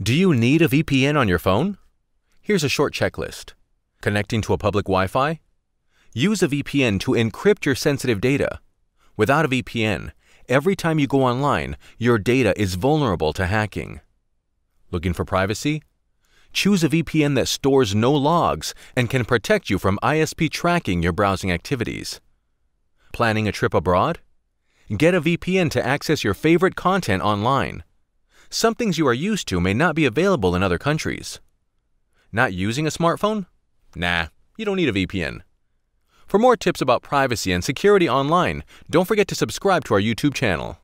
Do you need a VPN on your phone? Here's a short checklist. Connecting to a public Wi-Fi? Use a VPN to encrypt your sensitive data. Without a VPN, every time you go online, your data is vulnerable to hacking. Looking for privacy? Choose a VPN that stores no logs and can protect you from ISP tracking your browsing activities. Planning a trip abroad? Get a VPN to access your favorite content online some things you are used to may not be available in other countries. Not using a smartphone? Nah, you don't need a VPN. For more tips about privacy and security online, don't forget to subscribe to our YouTube channel.